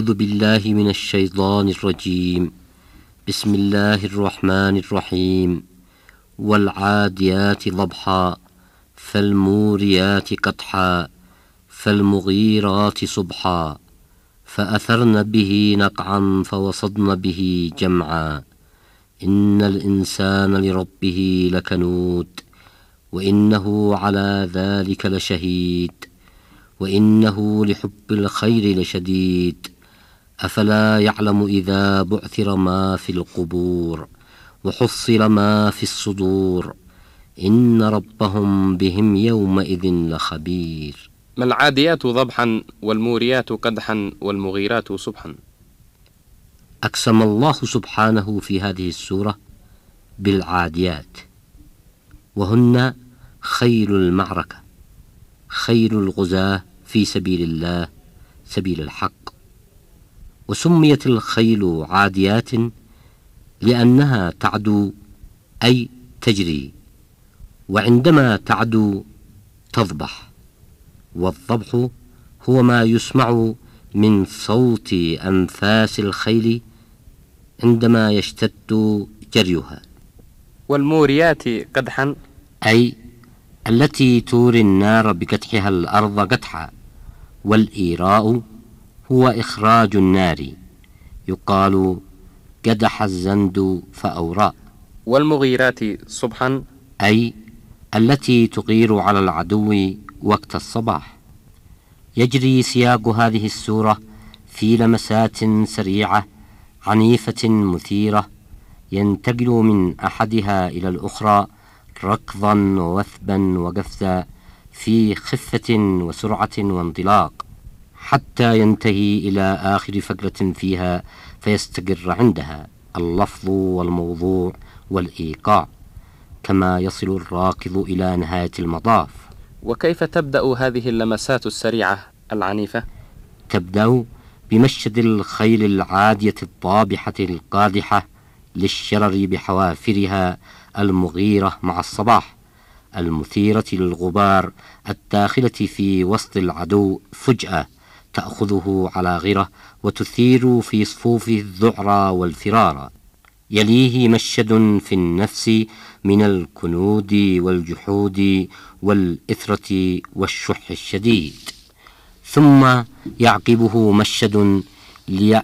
أعوذ بالله من الشيطان الرجيم بسم الله الرحمن الرحيم والعاديات ضبحا فالموريات قطحا فالمغيرات صبحا فأثرن به نقعا فوصدن به جمعا إن الإنسان لربه لكنود وإنه على ذلك لشهيد وإنه لحب الخير لشديد افلا يعلم اذا بعثر ما في القبور وحصل ما في الصدور ان ربهم بهم يومئذ لخبير ما العاديات ضبحا والموريات قدحا والمغيرات صبحا اقسم الله سبحانه في هذه السوره بالعاديات وهن خير المعركه خير الغزاه في سبيل الله سبيل الحق وسميت الخيل عاديات لأنها تعدو أي تجري وعندما تعدو تضبح والضبح هو ما يسمع من صوت أنفاس الخيل عندما يشتد جريها والموريات قدحا أي التي توري النار بكتحها الأرض قدحا والإيراء هو إخراج النار يقال قدح الزند فأوراء والمغيرات صبحا أي التي تغير على العدو وقت الصباح يجري سياق هذه السورة في لمسات سريعة عنيفة مثيرة ينتقل من أحدها إلى الأخرى ركضا ووثبا وقفزا في خفة وسرعة وانطلاق حتى ينتهي إلى آخر فقرة فيها فيستقر عندها اللفظ والموضوع والإيقاع كما يصل الراكض إلى نهاية المطاف وكيف تبدأ هذه اللمسات السريعة العنيفة؟ تبدأ بمشد الخيل العادية الطابحة القادحة للشرر بحوافرها المغيرة مع الصباح المثيرة للغبار الداخلة في وسط العدو فجأة تأخذه على غرة وتثير في صفوفه الذعرى والفرارة يليه مشد في النفس من الكنود والجحود والإثرة والشح الشديد ثم يعقبه مشد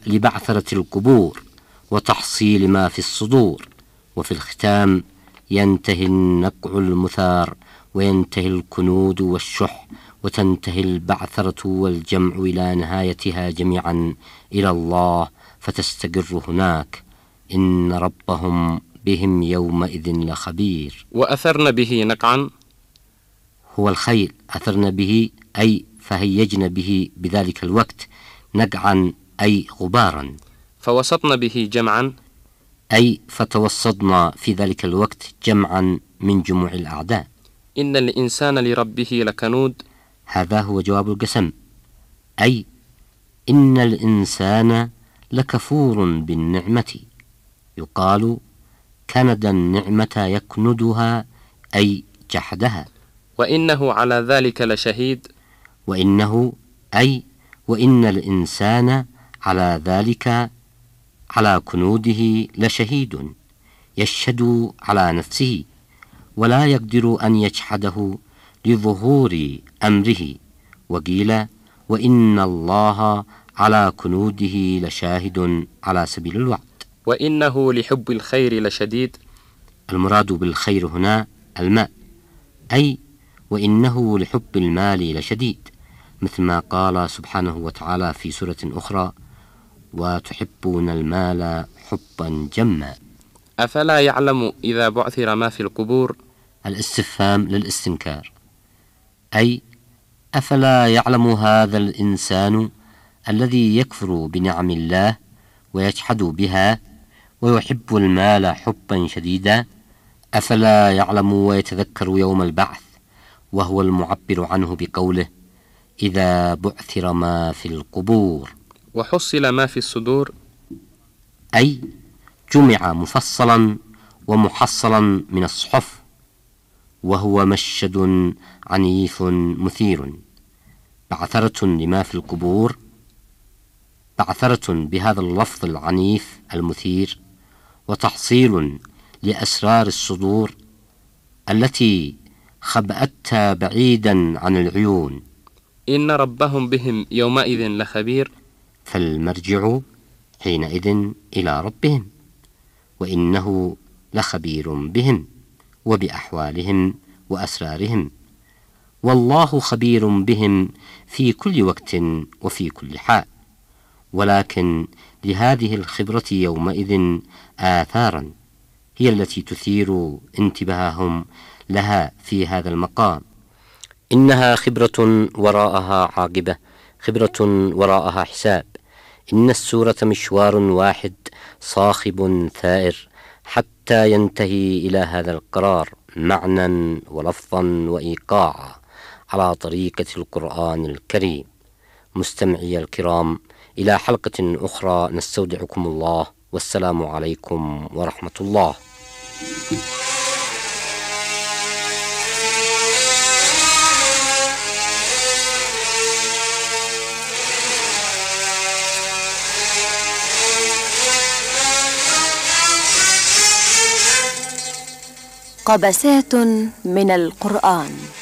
لبعثرة القبور وتحصيل ما في الصدور وفي الختام ينتهي النقع المثار وينتهي الكنود والشح وتنتهي البعثرة والجمع إلى نهايتها جميعا إلى الله فتستقر هناك إن ربهم بهم يومئذ لخبير وأثرن به نقعا هو الخيل أثرن به أي فهيجن به بذلك الوقت نقعا أي غبارا فوسطن به جمعا أي فتوسطنا في ذلك الوقت جمعا من جموع الأعداء إن الإنسان لربه لكنود هذا هو جواب القسم أي إن الإنسان لكفور بالنعمة يقال كند النعمة يكندها أي جحدها وإنه على ذلك لشهيد وإنه أي وإن الإنسان على ذلك على كنوده لشهيد يشهد على نفسه ولا يقدر أن يجحده لظهور أمره وقيل وإن الله على كنوده لشاهد على سبيل الوعد وإنه لحب الخير لشديد المراد بالخير هنا الماء أي وإنه لحب المال لشديد مثل ما قال سبحانه وتعالى في سورة أخرى وتحبون المال حبا جما أفلا يعلم إذا بعثر ما في القبور الاستفهام للاستنكار أي أفلا يعلم هذا الإنسان الذي يكفر بنعم الله ويجحد بها ويحب المال حبا شديدا أفلا يعلم ويتذكر يوم البعث وهو المعبر عنه بقوله إذا بعثر ما في القبور وحصل ما في الصدور أي جمع مفصلا ومحصلا من الصحف وهو مشد عنيف مثير بعثرة لما في القبور بعثرة بهذا اللفظ العنيف المثير وتحصيل لأسرار الصدور التي خبأتها بعيدا عن العيون إن ربهم بهم يومئذ لخبير فالمرجع حينئذ إلى ربهم وإنه لخبير بهم وبأحوالهم وأسرارهم والله خبير بهم في كل وقت وفي كل حال ولكن لهذه الخبرة يومئذ آثارا هي التي تثير انتباههم لها في هذا المقام إنها خبرة وراءها عاقبة خبرة وراءها حساب إن السورة مشوار واحد صاخب ثائر حتى حتى ينتهي إلى هذا القرار معنى ولفظا وإيقاعا على طريقة القرآن الكريم مستمعي الكرام إلى حلقة أخرى نستودعكم الله والسلام عليكم ورحمة الله Thank you. قبسات من القرآن